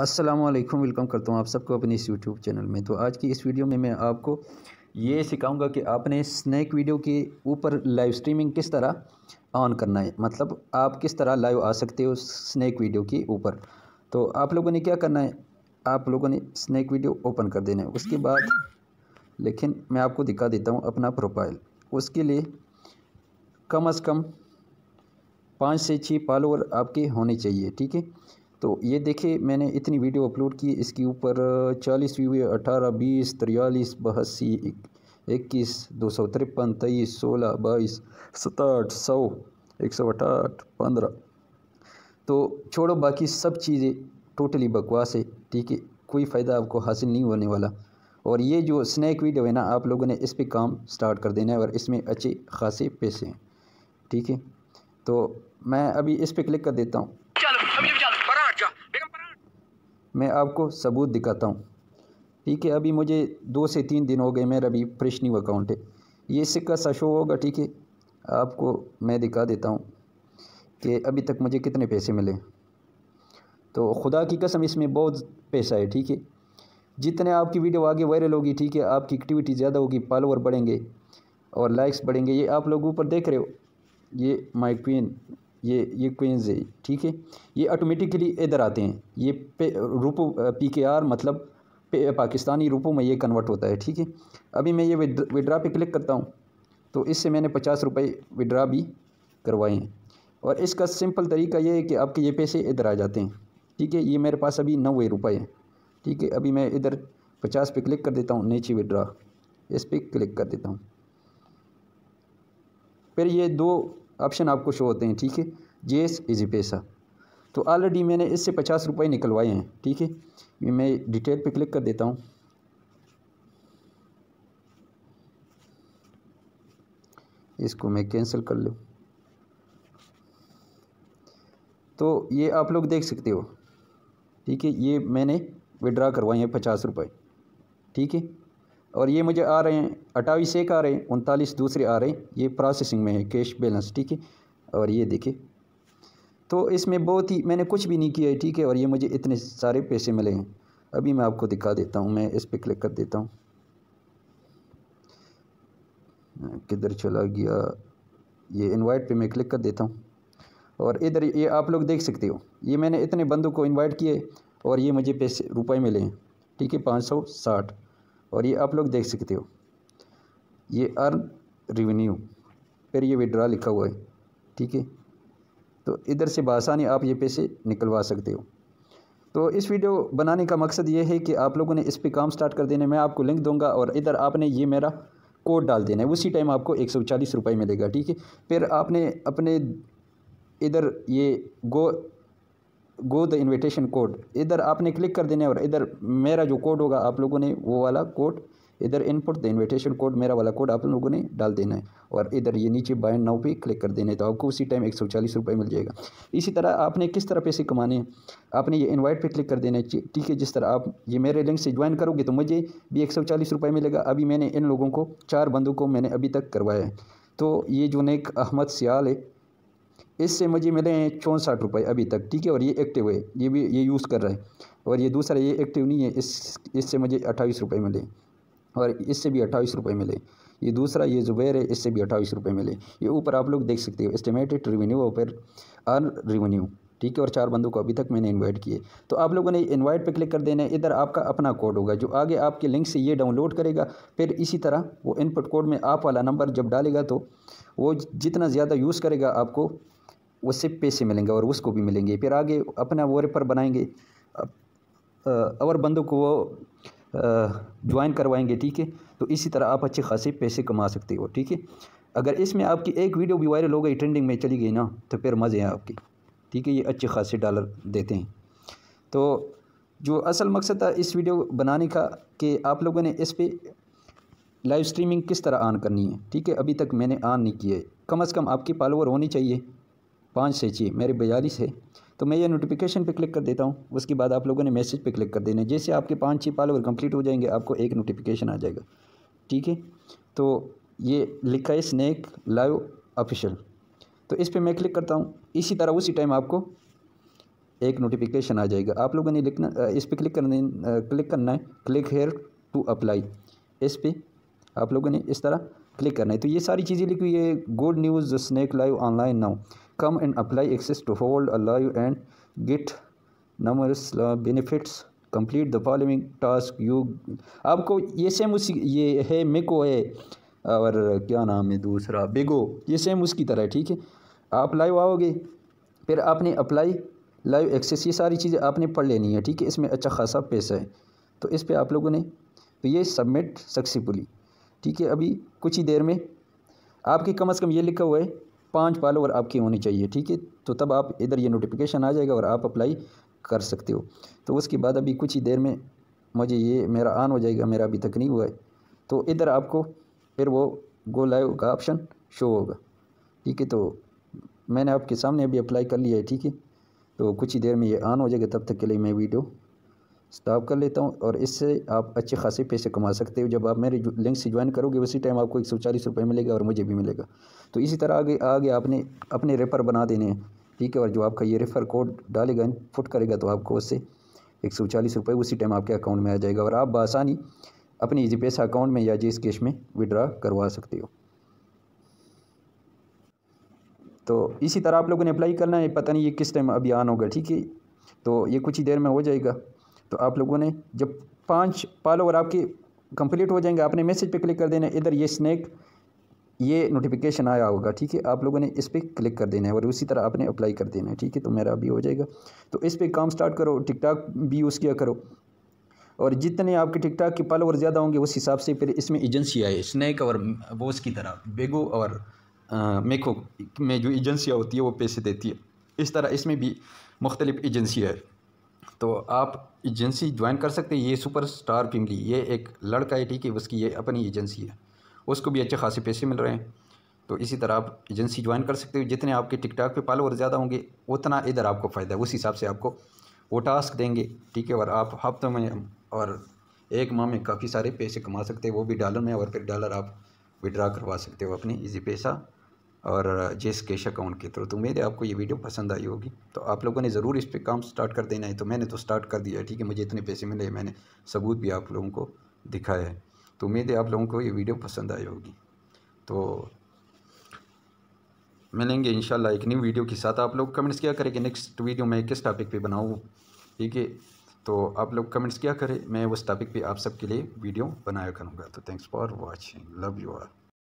अस्सलाम वालेकुम वेलकम करता हूँ आप सबको अपने इस यूट्यूब चैनल में तो आज की इस वीडियो में मैं आपको ये सिखाऊंगा कि आपने स्नैक वीडियो के ऊपर लाइव स्ट्रीमिंग किस तरह ऑन करना है मतलब आप किस तरह लाइव आ सकते हो स्नैक वीडियो के ऊपर तो आप लोगों ने क्या करना है आप लोगों ने स्नैक वीडियो ओपन कर देना है उसके बाद लेकिन मैं आपको दिखा देता हूँ अपना प्रोफाइल उसके लिए कम अज़ कम पाँच से छः फॉलोअर आपके होने चाहिए ठीक है तो ये देखे मैंने इतनी वीडियो अपलोड की इसके ऊपर चालीस व्यू अठारह बीस तिरयालीस बहसी इक्कीस दो सौ तिरपन तेईस सोलह बाईस सताहठ सौ एक सौ अठाहठ पंद्रह तो छोड़ो बाकी सब चीज़ें टोटली बकवास है ठीक है कोई फ़ायदा आपको हासिल नहीं होने वाला और ये जो स्नैक वीडियो है ना आप लोगों ने इस पर काम स्टार्ट कर देना है और इसमें अच्छे खासे पैसे हैं ठीक है तो मैं अभी इस पर क्लिक कर देता हूँ मैं आपको सबूत दिखाता हूँ ठीक है अभी मुझे दो से तीन दिन हो गए मेरा अभी फ्रेश न्यू अकाउंट है ये सिक्का सशो होगा ठीक है आपको मैं दिखा देता हूँ कि अभी तक मुझे कितने पैसे मिले तो खुदा की कसम इसमें बहुत पैसा है ठीक है जितने आपकी वीडियो आगे वायरल होगी ठीक है आपकी एक्टिविटी ज़्यादा होगी फॉलोअर बढ़ेंगे और लाइक्स बढ़ेंगे ये आप लोग ऊपर देख रहे हो ये माइक्वीन ये ये क्वींस है ठीक है ये ऑटोमेटिकली इधर आते हैं ये पे रूपो पी के आर मतलब पाकिस्तानी रूपों में ये कन्वर्ट होता है ठीक है अभी मैं ये विड्रा पे क्लिक करता हूँ तो इससे मैंने पचास रुपये विड्रा भी करवाए हैं और इसका सिंपल तरीका ये है कि आपके ये पैसे इधर आ जाते हैं ठीक है ये मेरे पास अभी नब्बे रुपये हैं ठीक है अभी मैं इधर पचास पे क्लिक कर देता हूँ नीचे विड्रा इस पर क्लिक कर देता हूँ फिर ये दो ऑप्शन आपको शो होते हैं ठीक है जेस एस पैसा तो ऑलरेडी मैंने इससे पचास रुपये निकलवाए हैं ठीक है मैं डिटेल पे क्लिक कर देता हूँ इसको मैं कैंसिल कर लूँ तो ये आप लोग देख सकते हो ठीक है ये मैंने विड्रा करवाए हैं पचास रुपये ठीक है और ये मुझे आ रहे हैं अट्ठाईस एक आ रहे हैं उनतालीस दूसरे आ रहे हैं ये प्रोसेसिंग में है कैश बैलेंस ठीक है और ये देखिए तो इसमें बहुत ही मैंने कुछ भी नहीं किया है ठीक है और ये मुझे इतने सारे पैसे मिले हैं अभी मैं आपको दिखा देता हूँ मैं इस पर क्लिक कर देता हूँ हाँ, किधर चला गया ये इन्वाइट पे मैं क्लिक कर देता हूँ और इधर ये आप लोग देख सकते हो ये मैंने इतने बंदों को इन्वाइट किए और ये मुझे पैसे रुपए मिले हैं ठीक है पाँच सौ साठ और ये आप लोग देख सकते हो ये अर्न रिवेन्यू फिर ये विड्रा लिखा हुआ है ठीक है तो इधर से बासानी आप ये पैसे निकलवा सकते हो तो इस वीडियो बनाने का मकसद ये है कि आप लोगों ने इस पर काम स्टार्ट कर देने मैं आपको लिंक दूंगा और इधर आपने ये मेरा कोड डाल देना है उसी टाइम आपको एक सौ चालीस रुपये मिलेगा ठीक है फिर आपने अपने इधर ये go go the invitation code इधर आपने क्लिक कर देना है और इधर मेरा जो कोड होगा आप लोगों ने वो वाला कोड इधर इनपुट द इन्विटेशन कोड मेरा वाला कोड आप लोगों ने डाल देना है और इधर ये नीचे बाय नाउ पे क्लिक कर देना है तो आपको उसी टाइम एक सौ चालीस रुपये मिल जाएगा इसी तरह आपने किस तरह पैसे कमाने हैं आपने ये इनवाइट पे क्लिक कर देना है ठीक है जिस तरह आप ये मेरे लिंक से ज्वाइन करोगे तो मुझे भी एक सौ चालीस रुपये मिलेगा अभी मैंने इन लोगों को चार बंदों को मैंने अभी तक करवाया है तो ये जो नेक अहमद सियाल है इससे मुझे मिले हैं चौंसठ रुपये अभी तक ठीक है और ये एक्टिव है ये भी ये यूज़ कर रहे हैं और ये दूसरा ये एक्टिव नहीं है इस इससे मुझे अट्ठाईस रुपये मिले और इससे भी अट्ठाईस रुपये मिले ये दूसरा ये जुबैर है इससे भी अट्ठाईस रुपये मिले ये ऊपर आप लोग देख सकते हो एस्टिमेटेड रेवेन्यू और अर्न रेवेन्यू ठीक है और चार बंदों को अभी तक मैंने इन्वाइट किए तो आप लोगों ने इन्वाइट पर क्लिक कर देना है इधर आपका अपना कोड होगा जो आगे आपके लिंक से ये डाउनलोड करेगा फिर इसी तरह वो इनपुट कोड में आप वाला नंबर जब डालेगा तो वो जितना ज़्यादा यूज़ करेगा आपको उससे पैसे मिलेंगे और उसको भी मिलेंगे फिर आगे अपना वो रेपर बनाएंगे और बंदों को वो ज्वाइन करवाएंगे ठीक है तो इसी तरह आप अच्छे खासे पैसे कमा सकते हो ठीक है अगर इसमें आपकी एक वीडियो भी वायरल हो गई ट्रेंडिंग में चली गई ना तो फिर मज़े हैं आपकी ठीक है ये अच्छे खासे डॉलर देते हैं तो जो असल मकसद था इस वीडियो बनाने का कि आप लोगों ने इस पर लाइव स्ट्रीमिंग किस तरह ऑन करनी है ठीक है अभी तक मैंने ऑन नहीं किया है कम अज़ कम आपकी फॉलोअर होनी चाहिए पाँच से छः मेरे बयालीस है तो मैं ये नोटिफिकेशन पे क्लिक कर देता हूँ उसके बाद आप लोगों ने मैसेज पे क्लिक कर देना जैसे आपके पाँच छः फॉलोअर कंप्लीट हो जाएंगे आपको एक नोटिफिकेशन आ जाएगा ठीक है तो ये लिखा है स्नैक लाइव ऑफिशियल तो इस पर मैं क्लिक करता हूँ इसी तरह उसी टाइम आपको एक नोटिफिकेशन आ जाएगा आप लोगों ने लिखना इस पर क्लिक करने क्लिक करना है क्लिक हेयर टू अप्लाई इस पर आप लोगों ने इस तरह क्लिक करना है तो ये सारी चीज़ें लिखी हुई है good news snack live online now come and apply access to hold a live and get number benefits complete the following task you आपको ये सेम उसी ये है मेको है और क्या नाम है दूसरा बेगो ये सेम उसकी तरह है ठीक है आप लाइव आओगे फिर आपने अप्लाई लाइव एक्सेस ये सारी चीज़ें आपने पढ़ लेनी है ठीक है इसमें अच्छा खासा पैसा है तो इस पर आप लोगों ने तो ये सबमिट सक्सेसफुली ठीक है अभी कुछ ही देर में आपकी कम अज़ कम ये लिखा हुआ है पाँच फॉलोवर आपके होने चाहिए ठीक है तो तब आप इधर ये नोटिफिकेशन आ जाएगा और आप अप्लाई कर सकते हो तो उसके बाद अभी कुछ ही देर में मुझे ये मेरा ऑन हो जाएगा मेरा अभी तक नहीं हुआ है तो इधर आपको फिर वो गो लाइव का ऑप्शन शो होगा ठीक है तो मैंने आपके सामने अभी अप्लाई कर लिया है ठीक है तो कुछ ही देर में ये ऑन हो जाएगा तब तक के लिए मैं वीडियो स्टॉप कर लेता हूँ और इससे आप अच्छे खासे पैसे कमा सकते हो जब आप मेरे लिंक से ज्वाइन करोगे उसी टाइम आपको एक सौ चालीस रुपये मिलेगा और मुझे भी मिलेगा तो इसी तरह आगे आगे आपने अपने रेफ़र बना देने हैं ठीक है और जो आपका ये रेफ़र कोड डालेगा फुट करेगा तो आपको उससे एक सौ चालीस रुपये उसी टाइम आपके अकाउंट में आ जाएगा और आप बसानी अपने इजी पैसा अकाउंट में या जिस कैश में विड्रा करवा सकते हो तो इसी तरह आप लोगों ने अप्लाई करना है पता नहीं ये किस टाइम अभी आना होगा ठीक है तो ये कुछ ही देर में हो जाएगा तो आप लोगों ने जब पाँच ओवर आपके कंप्लीट हो जाएंगे आपने मैसेज पे क्लिक कर देना इधर ये स्नैक ये नोटिफिकेशन आया होगा ठीक है आप लोगों ने इस पर क्लिक कर देना है और उसी तरह आपने अप्लाई कर देना है ठीक है तो मेरा अभी हो जाएगा तो इस पर काम स्टार्ट करो टिकटॉक भी यूज़ किया करो और जितने आपके टिकटॉक के फॉलोवर ज़्यादा होंगे उस हिसाब से फिर इसमें एजेंसी आए स्नैक और बोस की तरह बेगो और मेको में जो एजेंसियाँ होती है वो पैसे देती है इस तरह इसमें भी मुख्तलिफ़ एजेंसी है तो आप एजेंसी ज्वाइन कर सकते हैं ये सुपर स्टार फैमिली ये एक लड़का है ठीक है उसकी ये अपनी एजेंसी है उसको भी अच्छे खासे पैसे मिल रहे हैं तो इसी तरह आप एजेंसी ज्वाइन कर सकते हो जितने आपके टिकटॉक पे फॉलोअर ज़्यादा होंगे उतना इधर आपको फ़ायदा है उस हिसाब से आपको वो टास्क देंगे ठीक है और आप हफ्तों में और एक माह में काफ़ी सारे पैसे कमा सकते हैं वो भी डॉलर में और फिर डॉलर आप विड्रा करवा सकते हो अपनी इजी पैसा और जिस केशक अकाउंट के थ्रू तो उम्मीद है आपको ये वीडियो पसंद आई होगी तो आप लोगों ने ज़रूर इस पर काम स्टार्ट कर देना है तो मैंने तो स्टार्ट कर दिया है ठीक है मुझे इतने पैसे मिले मैंने सबूत भी आप लोगों को दिखाया है तो उम्मीद है आप लोगों को ये वीडियो पसंद आई होगी तो मिलेंगे शाला एक न्यू वीडियो के साथ आप लोग कमेंट्स क्या करें कि नेक्स्ट वीडियो मैं किस टॉपिक पर बनाऊँ ठीक है तो आप लोग कमेंट्स क्या करें मैं उस टॉपिक पर आप सबके लिए वीडियो बनाया करूँगा तो thanks for watching love you are